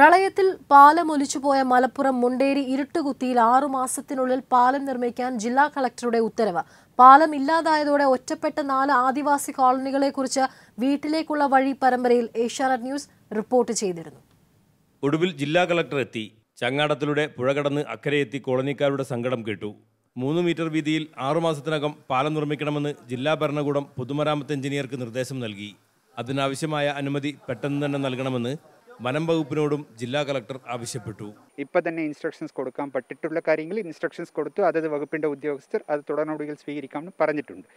പ്രളയത്തിൽ പാലം ഒലിച്ചുപോയ മലപ്പുറം മുണ്ടേരി ഇരുട്ടുകുത്തിയിൽ ആറുമാസത്തിനുള്ളിൽ പാലം നിർമ്മിക്കാൻ ജില്ലാ കളക്ടറുടെ ഉത്തരവ് പാലം ഇല്ലാതായതോടെ ഒറ്റപ്പെട്ട നാല് ആദിവാസി കോളനികളെക്കുറിച്ച് വീട്ടിലേക്കുള്ള വഴി പരമ്പരയിൽ ഏഷ്യാനെറ്റ് ന്യൂസ് റിപ്പോർട്ട് ചെയ്തിരുന്നു ഒടുവിൽ ജില്ലാ കളക്ടർ എത്തി ചങ്ങാടത്തിലൂടെ പുഴ കടന്ന് എത്തി കോളനിക്കാരുടെ സങ്കടം കേട്ടു മൂന്ന് മീറ്റർ വീതിയിൽ ആറുമാസത്തിനകം പാലം നിർമ്മിക്കണമെന്ന് ജില്ലാ ഭരണകൂടം പൊതുമരാമത്ത് എഞ്ചിനീയർക്ക് നിർദ്ദേശം നൽകി അതിനാവശ്യമായ അനുമതി പെട്ടെന്ന് തന്നെ നൽകണമെന്ന് വനം വകുപ്പിനോടും ജില്ലാ കളക്ടർ ആവശ്യപ്പെട്ടു ഇപ്പൊ തന്നെ ഇൻസ്ട്രക്ഷൻസ് കൊടുക്കാൻ പറ്റിട്ടുള്ള കാര്യങ്ങൾ ഇൻസ്ട്രക്ഷൻസ് കൊടുത്തു അതത് വകുപ്പിന്റെ ഉദ്യോഗസ്ഥർ അത് തുടർ നടപടികൾ സ്വീകരിക്കാമെന്ന് പറഞ്ഞിട്ടുണ്ട്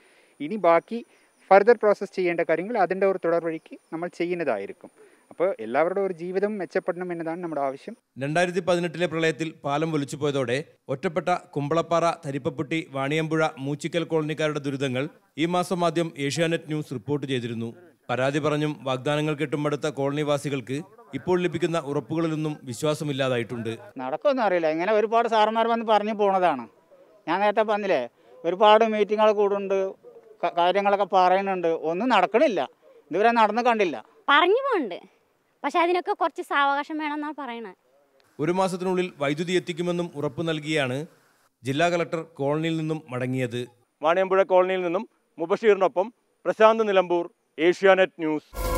ഇനി ബാക്കി ഫർദർ പ്രോസസ്സ് ചെയ്യേണ്ട കാര്യങ്ങൾ അതിൻ്റെ ഒരു തുടർ വഴിക്ക് നമ്മൾ ചെയ്യുന്നതായിരിക്കും അപ്പോൾ എല്ലാവരുടെ ഒരു ജീവിതം മെച്ചപ്പെടണം എന്നതാണ് നമ്മുടെ ആവശ്യം രണ്ടായിരത്തി പതിനെട്ടിലെ പ്രളയത്തിൽ പാലം ഒലിച്ചുപോയതോടെ ഒറ്റപ്പെട്ട കുമ്പളപ്പാറ തരിപ്പപ്പെട്ടി വാണിയമ്പുഴ മൂച്ചിക്കൽ കോളനിക്കാരുടെ ദുരിതങ്ങൾ ഈ മാസം ആദ്യം ഏഷ്യാനെറ്റ് ന്യൂസ് റിപ്പോർട്ട് ചെയ്തിരുന്നു പരാതി പറഞ്ഞും വാഗ്ദാനങ്ങൾ കെട്ടുമെടുത്ത കോളനിവാസികൾക്ക് ഇപ്പോൾ ലഭിക്കുന്ന ഉറപ്പുകളിലൊന്നും വിശ്വാസമില്ലാതായിട്ടുണ്ട് നടക്കുമെന്ന് അറിയില്ല ഇങ്ങനെ ഒരുപാട് സാറന്മാർ വന്ന് പറഞ്ഞു പോണതാണ് ഞാൻ നേരത്തെ പറഞ്ഞില്ലേ ഒരുപാട് മീറ്റിങ്ങുകൾ കൂടുണ്ട് കാര്യങ്ങളൊക്കെ പറയുന്നുണ്ട് ഒന്നും നടക്കണില്ല ഇതുവരെ നടന്നു കണ്ടില്ല പറഞ്ഞു പോണ്ട് പക്ഷെ അതിനൊക്കെ കുറച്ച് സാവകാശം വേണമെന്നാണ് പറയുന്നത് ഒരു മാസത്തിനുള്ളിൽ വൈദ്യുതി എത്തിക്കുമെന്നും ഉറപ്പ് നൽകിയാണ് ജില്ലാ കളക്ടർ കോളനിയിൽ നിന്നും മടങ്ങിയത് വാണിയമ്പുഴ കോളനിയിൽ നിന്നും മുബഷീറിനൊപ്പം പ്രശാന്ത് നിലമ്പൂർ Asianet News.